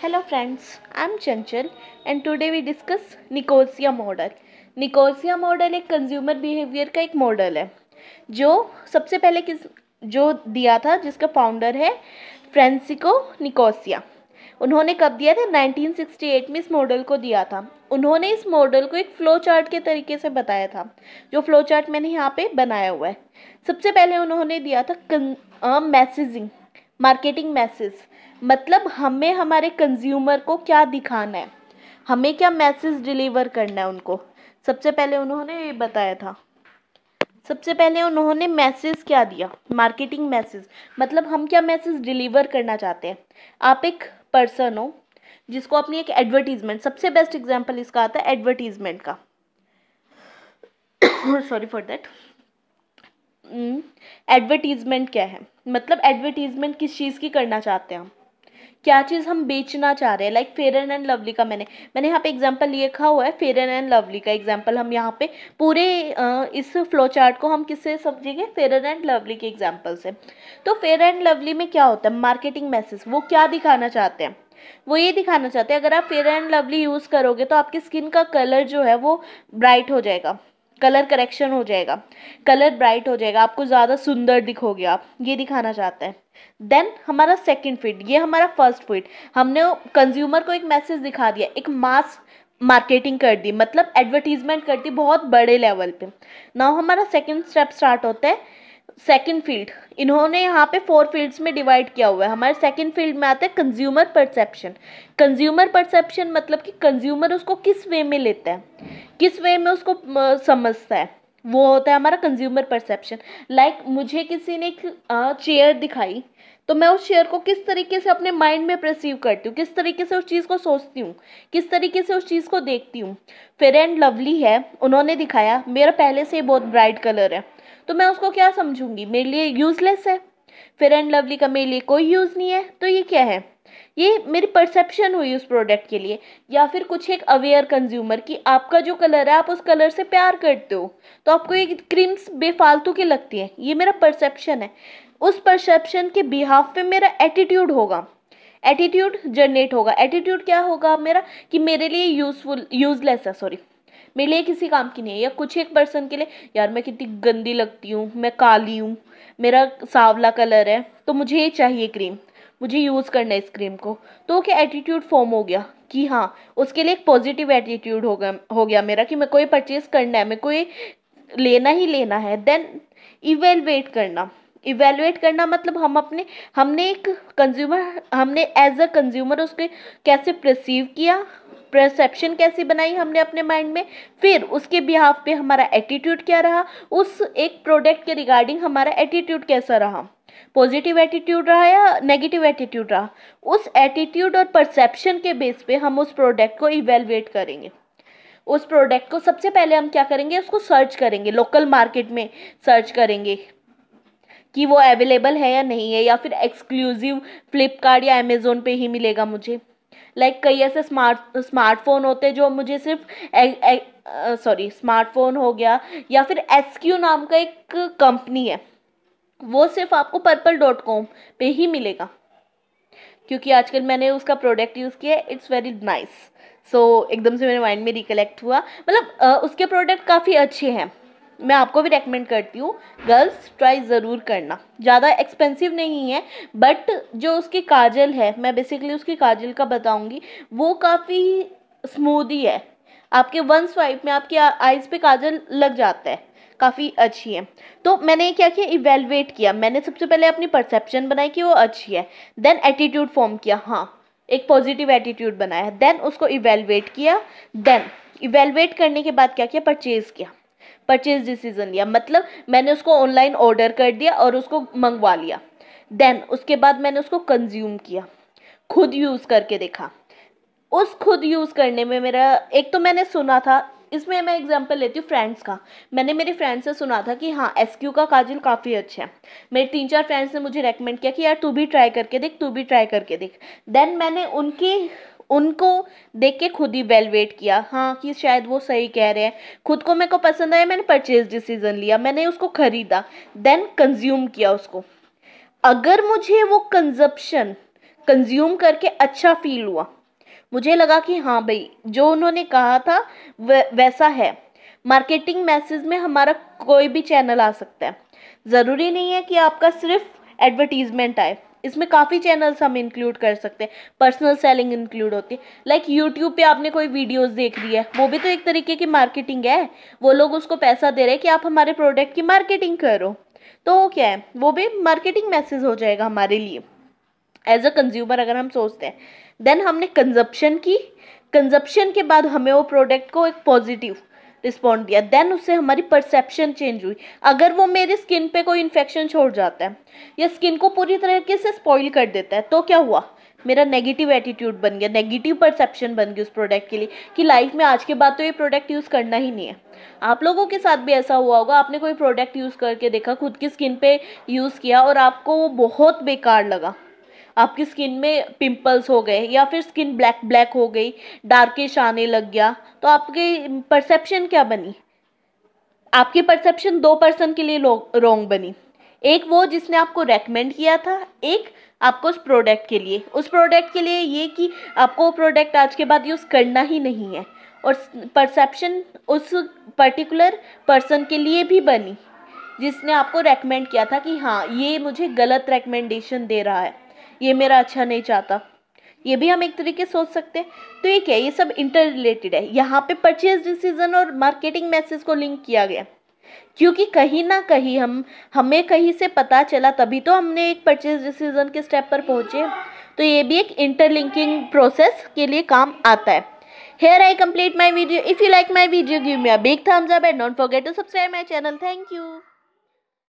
Hello friends, I am Chanchal and today we discuss Nicosia model. Nicosia model एक consumer behavior का एक model है जो सबसे पहले किस जो दिया था जिसका founder है फ्रेंसिको निकोसिया उन्होंने कब दिया था 1968 में इस मॉडल को दिया था उन्होंने इस मॉडल को एक फ्लो चार्ट के तरीके से बताया था जो फ्लो चार्ट मैंने यहाँ पे बनाया हुआ है सबसे पहले उन्होंने दिया था मैसेजिंग मार्केटिंग मैसेज मतलब हमें हमारे कंज्यूमर को क्या दिखाना है हमें क्या मैसेज डिलीवर करना है उनको सबसे पहले उन्होंने ये बताया था सबसे पहले उन्होंने मैसेज क्या दिया मार्केटिंग मैसेज मतलब हम क्या मैसेज डिलीवर करना चाहते हैं आप एक पर्सन हो जिसको अपनी एक एडवर्टीजमेंट सबसे बेस्ट एग्जाम्पल इसका आता है एडवर्टीजमेंट का सॉरी फॉर दैट एडवर्टीज़मेंट हम्म, क्या है मतलब एडवर्टीज़मेंट किस चीज़ की करना चाहते हैं हम क्या चीज़ हम बेचना चाह रहे हैं लाइक फेयर एंड लवली का मैंने मैंने यहाँ पे एग्जांपल लिखा हुआ है फेयर एंड लवली का एग्जांपल हम यहाँ पे पूरे इस फ्लो चार्ट को हम किससे समझेंगे फेयर एंड लवली के एग्जांपल से तो फेयर एंड लवली में क्या होता है मार्केटिंग मैसेज वो क्या दिखाना चाहते हैं वो ये दिखाना चाहते हैं अगर आप फेयर एंड लवली यूज़ करोगे तो आपकी स्किन का कलर जो है वो ब्राइट हो जाएगा कलर करेक्शन हो जाएगा कलर ब्राइट हो जाएगा आपको ज़्यादा सुंदर दिखोगे आप ये दिखाना चाहते हैं देन हमारा सेकंड फिट ये हमारा फर्स्ट फिट हमने कंज्यूमर को एक मैसेज दिखा दिया एक मास मार्केटिंग कर दी मतलब एडवर्टीजमेंट कर दी बहुत बड़े लेवल पे नाउ हमारा सेकंड स्टेप स्टार्ट होता है सेकंड फील्ड इन्होंने यहाँ पे फोर फील्ड्स में डिवाइड किया हुआ है हमारे सेकंड फील्ड में आता है कंज्यूमर परसेप्शन कंज्यूमर परसेप्शन मतलब कि कंज्यूमर उसको किस वे में लेता है किस वे में उसको समझता है वो होता है हमारा कंज्यूमर परसेप्शन लाइक मुझे किसी ने एक चेयर दिखाई तो मैं उस चेयर को किस तरीके से अपने माइंड में प्रसीव करती हूँ किस तरीके से उस चीज़ को सोचती हूँ किस तरीके से उस चीज़ को देखती हूँ फेयर एंड लवली है उन्होंने दिखाया मेरा पहले से ही बहुत ब्राइट कलर है तो मैं उसको क्या समझूंगी मेरे लिए यूज़लेस है फेयर एंड लवली का मेरे लिए कोई यूज़ नहीं है तो ये क्या है ये मेरी परसेप्शन हुई उस प्रोडक्ट के लिए या फिर कुछ एक अवेयर कंज्यूमर कि आपका जो कलर है आप उस कलर से प्यार करते हो तो आपको ये क्रीम्स बेफालतू की लगती है ये मेरा परसेप्शन है उस परसेप्शन के बिहाफ पे मेरा एटीट्यूड होगा एटीट्यूड जनरेट होगा एटीट्यूड क्या होगा मेरा कि मेरे लिए यूज़फुल यूज़लेस है सॉरी मेरे लिए किसी काम की नहीं है या कुछ एक पर्सन के लिए यार मैं कितनी गंदी लगती हूँ मैं काली हूँ मेरा सांवला कलर है तो मुझे ये चाहिए क्रीम मुझे यूज़ करना है इस क्रीम को तो क्या एटीट्यूड फॉर्म हो गया कि हाँ उसके लिए एक पॉजिटिव एटीट्यूड हो गया हो गया मेरा कि मैं कोई परचेज़ करना है मैं कोई लेना ही लेना है देन इवेलुएट करना इवेलुएट करना मतलब हम अपने हमने एक कंज्यूमर हमने एज अ कंज्यूमर उसके कैसे प्रसीव किया परसेप्शन कैसी बनाई हमने अपने माइंड में फिर उसके बिहाफ पे हमारा एटीट्यूड क्या रहा उस एक प्रोडक्ट के रिगार्डिंग हमारा एटीट्यूड कैसा रहा पॉजिटिव एटीट्यूड रहा या नेगेटिव एटीट्यूड रहा उस एटीट्यूड और परसेप्शन के बेस पे हम उस प्रोडक्ट को इवेलुएट करेंगे उस प्रोडक्ट को सबसे पहले हम क्या करेंगे उसको सर्च करेंगे लोकल मार्केट में सर्च करेंगे कि वो अवेलेबल है या नहीं है या फिर एक्सक्लूसिव फ्लिपकार्ट या अमेज़ोन पे ही मिलेगा मुझे लाइक कई ऐसे स्मार्ट स्मार्टफोन होते हैं जो मुझे सिर्फ सॉरी स्मार्टफोन हो गया या फिर एस क्यू नाम का एक कंपनी है वो सिर्फ आपको पर्पल डॉट कॉम पर ही मिलेगा क्योंकि आजकल मैंने उसका प्रोडक्ट यूज़ किया है इट्स वेरी नाइस सो एकदम से मेरे माइंड में रिकलेक्ट हुआ मतलब उसके प्रोडक्ट काफ़ी अच्छे हैं मैं आपको भी रेकमेंड करती हूँ गर्ल्स ट्राई ज़रूर करना ज़्यादा एक्सपेंसिव नहीं है बट जो उसकी काजल है मैं बेसिकली उसकी काजल का बताऊँगी वो काफ़ी स्मूद ही है आपके वन स्वाइप में आपके आइज़ पे काजल लग जाता है काफ़ी अच्छी है तो मैंने क्या किया इवेलुएट किया मैंने सबसे पहले अपनी परसेप्शन बनाई कि वो अच्छी है देन एटीट्यूड फॉर्म किया हाँ एक पॉजिटिव एटीट्यूड बनाया देन उसको इवेलुएट किया देन इवेलुएट करने के बाद क्या किया परचेज़ किया परचेज डिसीजन लिया मतलब मैंने उसको ऑनलाइन ऑर्डर कर दिया और उसको मंगवा लिया देन उसके बाद मैंने उसको कंज्यूम किया खुद यूज़ करके देखा उस खुद यूज़ करने में मेरा एक तो मैंने सुना था इसमें मैं एग्जांपल लेती हूँ फ्रेंड्स का मैंने मेरे फ्रेंड्स से सुना था कि हाँ एस क्यू का काजल काफ़ी अच्छा है मेरे तीन चार फ्रेंड्स ने मुझे रेकमेंड किया कि यार तू भी ट्राई करके देख तू भी ट्राई करके देख देन मैंने उनकी उनको देख के खुद ही वेलवेट किया हाँ कि शायद वो सही कह रहे हैं खुद को मेरे को पसंद आया मैंने परचेज डिसीजन लिया मैंने उसको ख़रीदा देन कंज्यूम किया उसको अगर मुझे वो कंजप्शन कंज्यूम करके अच्छा फील हुआ मुझे लगा कि हाँ भाई जो उन्होंने कहा था वैसा है मार्केटिंग मैसेज में हमारा कोई भी चैनल आ सकता है ज़रूरी नहीं है कि आपका सिर्फ एडवर्टीज़मेंट आए इसमें काफ़ी चैनल्स हम इंक्लूड कर सकते हैं पर्सनल सेलिंग इंक्लूड होती है लाइक like यूट्यूब पे आपने कोई वीडियोस देख ली है वो भी तो एक तरीके की मार्केटिंग है वो लोग उसको पैसा दे रहे हैं कि आप हमारे प्रोडक्ट की मार्केटिंग करो तो क्या है वो भी मार्केटिंग मैसेज हो जाएगा हमारे लिए एज अ कंज्यूमर अगर हम सोचते हैं देन हमने कंजप्शन की कंजप्शन के बाद हमें वो प्रोडक्ट को एक पॉजिटिव रिस्पॉन्ड दिया देन उससे हमारी परसेप्शन चेंज हुई अगर वो मेरी स्किन पे कोई इन्फेक्शन छोड़ जाता है या स्किन को पूरी तरीके से स्पॉइल कर देता है तो क्या हुआ मेरा नेगेटिव एटीट्यूड बन गया नेगेटिव परसेप्शन बन गया उस प्रोडक्ट के लिए कि लाइफ में आज के बाद तो ये प्रोडक्ट यूज़ करना ही नहीं है आप लोगों के साथ भी ऐसा हुआ होगा आपने कोई प्रोडक्ट यूज़ करके देखा खुद की स्किन पे यूज़ किया और आपको वो बहुत बेकार लगा आपकी स्किन में पिंपल्स हो गए या फिर स्किन ब्लैक ब्लैक हो गई डार्किश आने लग गया तो आपकी परसेप्शन क्या बनी आपकी परसेप्शन दो पर्सन के लिए रॉन्ग बनी एक वो जिसने आपको रेकमेंड किया था एक आपको उस प्रोडक्ट के लिए उस प्रोडक्ट के लिए ये कि आपको वो प्रोडक्ट आज के बाद यूज़ करना ही नहीं है और परसेप्शन उस पर्टिकुलर पर्सन के लिए भी बनी जिसने आपको रेकमेंड किया था कि हाँ ये मुझे गलत रेकमेंडेशन दे रहा है ये मेरा अच्छा नहीं चाहता ये भी हम एक तरीके सोच सकते हैं तो ये क्या है ये सब इंटर रिलेटेड है यहाँ पे परचेज डिसीजन और मार्केटिंग मैसेज को लिंक किया गया क्योंकि कहीं ना कहीं हम हमें कहीं से पता चला तभी तो हमने एक परचेज डिसीजन के स्टेप पर पहुँचे तो ये भी एक इंटरलिंकिंग प्रोसेस के लिए काम आता है here I complete my video if you like my video give me a big thumbs up and don't forget to subscribe my channel. Thank